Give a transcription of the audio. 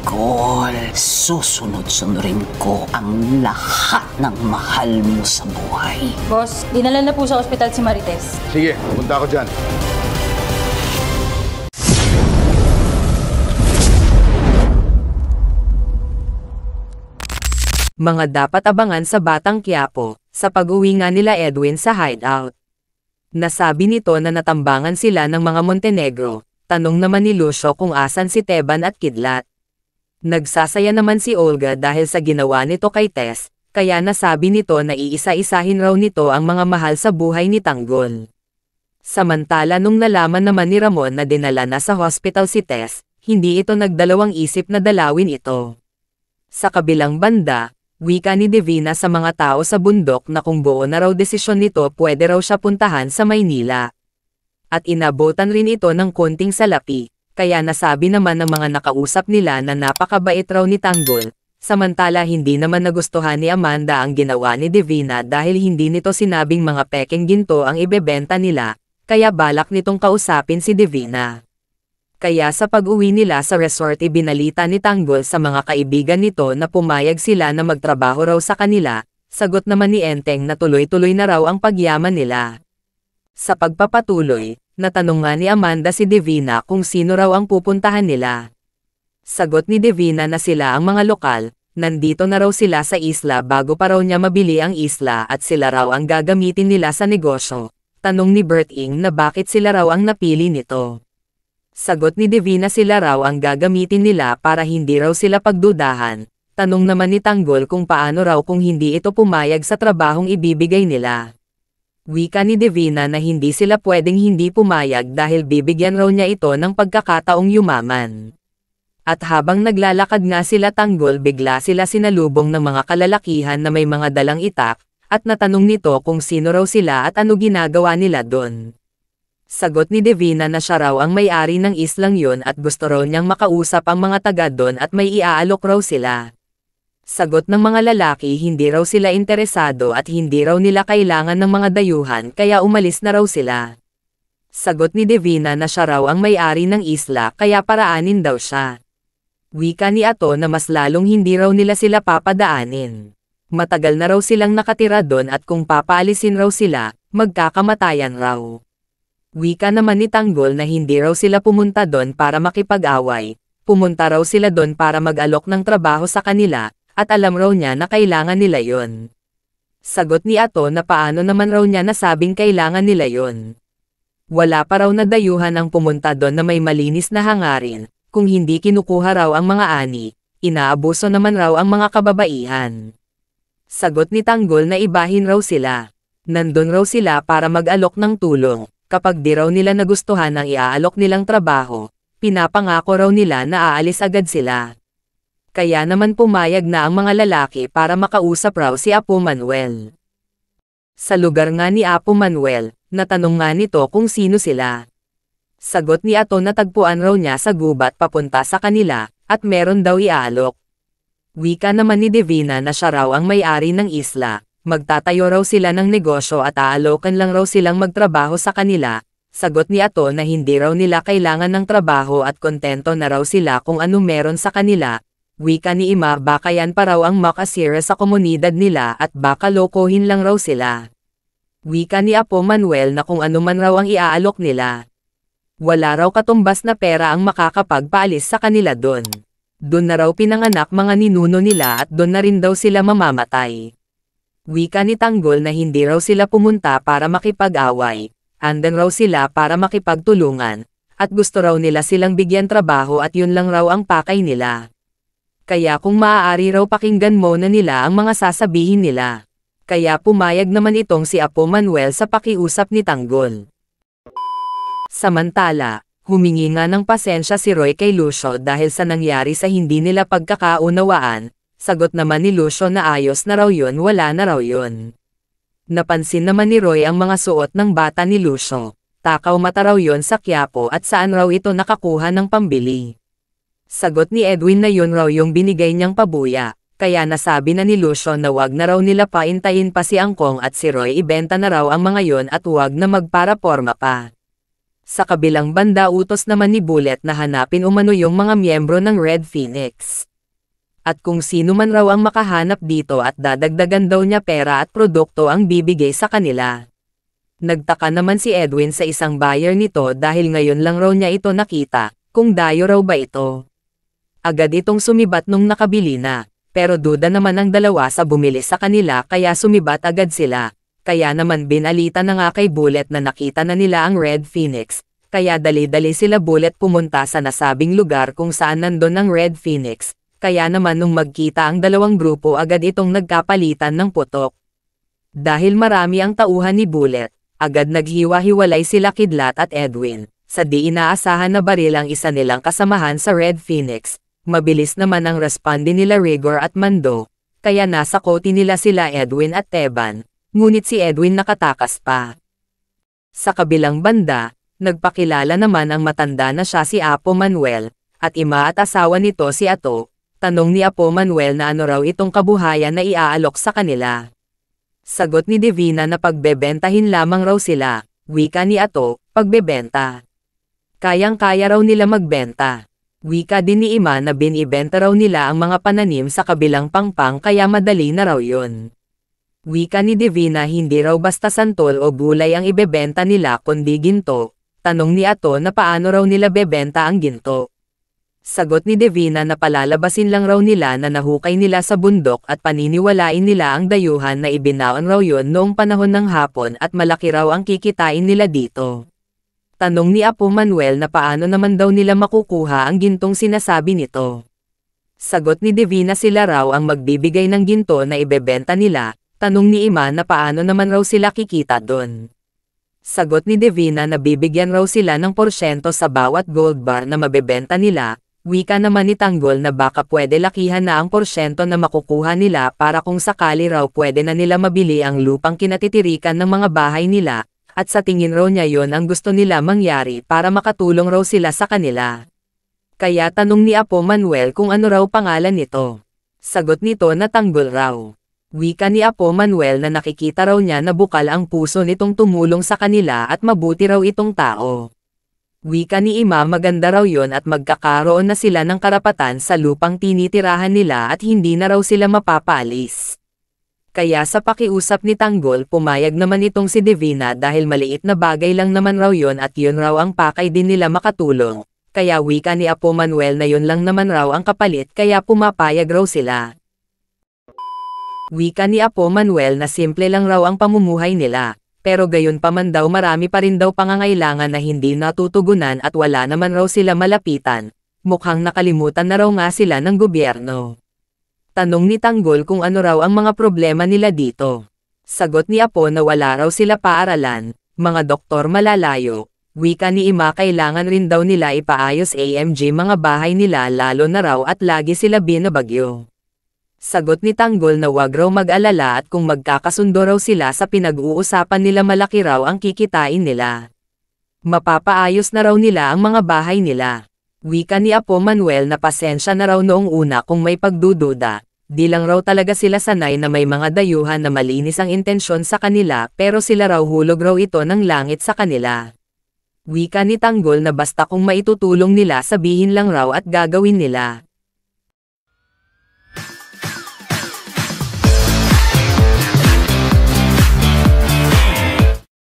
Nicole, susunod-sunurin ko ang lahat ng mahal mo sa buhay. Boss, dinala na po sa ospital si Marites. Sige, punta ako dyan. Mga dapat abangan sa Batang Quiapo, sa pag-uwi nga nila Edwin sa hideout. Nasabi nito na natambangan sila ng mga Montenegro, tanong naman ni Lucio kung asan si Teban at Kidlat. Nagsasaya naman si Olga dahil sa ginawa nito kay Tess, kaya nasabi nito na iisa-isahin raw nito ang mga mahal sa buhay ni Tanggol. Samantala nung nalaman naman ni Ramon na dinala na sa hospital si Tess, hindi ito nagdalawang isip na dalawin ito. Sa kabilang banda, wika ni Divina sa mga tao sa bundok na kung buo na raw desisyon nito pwede raw siya puntahan sa Maynila. At inabutan rin ito ng konting salapi, kaya nasabi naman ng mga nakausap nila na napakabait raw ni Tanggol, samantala hindi naman nagustuhan ni Amanda ang ginawa ni Divina dahil hindi nito sinabing mga peking ginto ang ibebenta nila, kaya balak nitong kausapin si Divina. Kaya sa pag-uwi nila sa resort ibinalita ni Tanggol sa mga kaibigan nito na pumayag sila na magtrabaho raw sa kanila, sagot naman ni Enteng na tuloy-tuloy na raw ang pagyaman nila. Sa pagpapatuloy, Natanong nga ni Amanda si Divina kung sino raw ang pupuntahan nila. Sagot ni Divina na sila ang mga lokal, nandito na raw sila sa isla bago pa raw niya mabili ang isla at sila raw ang gagamitin nila sa negosyo. Tanong ni Bert Ing na bakit sila raw ang napili nito. Sagot ni Divina sila raw ang gagamitin nila para hindi raw sila pagdudahan. Tanong naman ni Tanggol kung paano raw kung hindi ito pumayag sa trabahong ibibigay nila. Wika ni Divina na hindi sila pwedeng hindi pumayag dahil bibigyan raw niya ito ng pagkakataong yumaman. At habang naglalakad nga sila tanggol bigla sila sinalubong ng mga kalalakihan na may mga dalang itak, at natanong nito kung sino raw sila at ano ginagawa nila doon. Sagot ni Divina na siya raw ang may-ari ng islang yon at gusto raw niyang makausap ang mga taga doon at may iaalok raw sila. Sagot ng mga lalaki hindi raw sila interesado at hindi raw nila kailangan ng mga dayuhan kaya umalis na raw sila. Sagot ni Devina na siya raw ang may-ari ng isla kaya paraanin daw siya. Wika ni Ato na mas lalong hindi raw nila sila papadaanin. Matagal na raw silang nakatira doon at kung papaalisin raw sila, magkakamatayan raw. Wika naman ni Tanggol na hindi raw sila pumunta doon para makipag-away, pumunta raw sila doon para mag-alok ng trabaho sa kanila, at alam raw niya na kailangan nila yon. Sagot ni Ato na paano naman raw niya nasabing kailangan nila yon. Wala pa raw nadayuhan ang pumunta doon na may malinis na hangarin, kung hindi kinukuha raw ang mga ani, inaabuso naman raw ang mga kababaihan. Sagot ni Tanggol na ibahin raw sila. Nandun raw sila para mag-alok ng tulong, kapag di raw nila nagustuhan ang iaalok nilang trabaho, pinapangako raw nila na aalis agad sila kaya naman pumayag na ang mga lalaki para makausap raw si Apo Manuel. Sa lugar nga ni Apo Manuel, natanong nga nito kung sino sila. Sagot ni Ato na tagpuan raw niya sa gubat papunta sa kanila, at meron daw ialok. Wika naman ni Divina na siya raw ang may-ari ng isla, magtatayo raw sila ng negosyo at aalokan lang raw silang magtrabaho sa kanila, Sagot ni Ato na hindi raw nila kailangan ng trabaho at kontento na raw sila kung ano meron sa kanila, wika ni Ima baka yan pa raw ang makasira sa komunidad nila at baka lokohin lang raw sila. Wika ni Apo Manuel na kung anuman raw ang iaalok nila. Wala raw katumbas na pera ang makakapagpaalis sa kanila doon. Doon na raw pinanganak mga ninuno nila at doon na rin daw sila mamamatay. Wika ni Tanggol na hindi raw sila pumunta para makipag-away. Andan raw sila para makipagtulungan, at gusto raw nila silang bigyan trabaho at yun lang raw ang pakay nila. Kaya kung maaari raw pakinggan na nila ang mga sasabihin nila. Kaya pumayag naman itong si Apo Manuel sa pakiusap ni Tanggol. Samantala, humingi nga ng pasensya si Roy kay Lucio dahil sa nangyari sa hindi nila pagkakaunawaan, sagot naman ni Lucio na ayos na raw yun wala na raw yun. Napansin naman ni Roy ang mga suot ng bata ni Lucio. Takaw mata raw yun sa kiyapo at saan raw ito nakakuha ng pambili. Sagot ni Edwin na yun raw yung binigay niyang pabuya, kaya nasabi na ni Lucio na wag na raw nila paintayin pa si Angkong at si Roy ibenta na raw ang mga yon at wag na magparaporma pa. Sa kabilang banda utos naman ni Bullet na hanapin umano yung mga miyembro ng Red Phoenix. At kung sino man raw ang makahanap dito at dadagdagan daw niya pera at produkto ang bibigay sa kanila. Nagtaka naman si Edwin sa isang buyer nito dahil ngayon lang raw niya ito nakita, kung dayo raw ba ito. Agad itong sumibat nung nakabili na, pero duda naman ang dalawa sa bumili sa kanila kaya sumibat agad sila. Kaya naman binalita na nga kay Bullet na nakita na nila ang Red Phoenix, kaya dali-dali sila Bullet pumunta sa nasabing lugar kung saan nandun ang Red Phoenix. Kaya naman nung magkita ang dalawang grupo agad itong nagkapalitan ng putok. Dahil marami ang tauhan ni Bullet, agad naghiwa-hiwalay sila Kidlat at Edwin sa di inaasahan na baril ang isa nilang kasamahan sa Red Phoenix, Mabilis naman ang responde nila Rigor at Mando, kaya nasa kote nila sila Edwin at Teban, ngunit si Edwin nakatakas pa. Sa kabilang banda, nagpakilala naman ang matanda na siya si Apo Manuel, at ima at asawa nito si Ato, tanong ni Apo Manuel na ano raw itong kabuhayan na iaalok sa kanila. Sagot ni Divina na pagbebentahin lamang raw sila, wika ni Ato, pagbebenta. Kayang-kaya raw nila magbenta. Wika din ni Ima na binibenta raw nila ang mga pananim sa kabilang pangpang kaya madali na raw yon. Wika ni Divina hindi raw basta santol o gulay ang ibebenta nila kundi ginto. Tanong ni Ato na paano raw nila bebenta ang ginto. Sagot ni Divina na palalabasin lang raw nila na nahukay nila sa bundok at paniniwalain nila ang dayuhan na ibinaon raw yon noong panahon ng hapon at malaki raw ang kikitain nila dito. Tanong ni Apo Manuel na paano naman daw nila makukuha ang gintong sinasabi nito. Sagot ni Divina sila raw ang magbibigay ng ginto na ibebenta nila, tanong ni Ima na paano naman raw sila kikita doon. Sagot ni Divina na bibigyan raw sila ng porsyento sa bawat gold bar na mabebenta nila, wika naman ni Tanggol na baka pwede lakihan na ang porsyento na makukuha nila para kung sakali raw pwede na nila mabili ang lupang kinatitirikan ng mga bahay nila, at sa tingin raw niya yon ang gusto nila mangyari para makatulong raw sila sa kanila. Kaya tanong ni Apo Manuel kung ano raw pangalan nito. Sagot nito na tanggol raw. Wika ni Apo Manuel na nakikita raw niya na bukal ang puso nitong tumulong sa kanila at mabuti raw itong tao. Wika ni Ima maganda raw yon at magkakaroon na sila ng karapatan sa lupang tinitirahan nila at hindi na raw sila mapapalis. Kaya sa pakiusap ni Tanggol pumayag naman itong si Divina dahil maliit na bagay lang naman raw yon at yun raw ang pakay din nila makatulong. Kaya wika ni Apo Manuel na yun lang naman raw ang kapalit kaya pumapayag raw sila. Wika ni Apo Manuel na simple lang raw ang pamumuhay nila, pero gayon pa man daw marami pa rin daw pangangailangan na hindi natutugunan at wala naman raw sila malapitan. Mukhang nakalimutan na raw nga sila ng gobyerno. Tanong ni Tanggol kung ano raw ang mga problema nila dito. Sagot ni Apo na wala raw sila paaralan, mga doktor malalayo. Wika ni Ima kailangan rin daw nila ipaayos AMG mga bahay nila lalo na raw at lagi sila binabagyo. Sagot ni Tanggol na wag raw mag-alala at kung magkakasundo raw sila sa pinag-uusapan nila malaki raw ang kikitain nila. Mapapaayos na raw nila ang mga bahay nila. Wika ni Apo Manuel na pasensya na raw noong una kung may pagdududa, Di lang raw talaga sila sanay na may mga dayuhan na malinis ang intensyon sa kanila pero sila raw hulog raw ito ng langit sa kanila. Wika ni Tanggol na basta kung maitutulong nila sabihin lang raw at gagawin nila.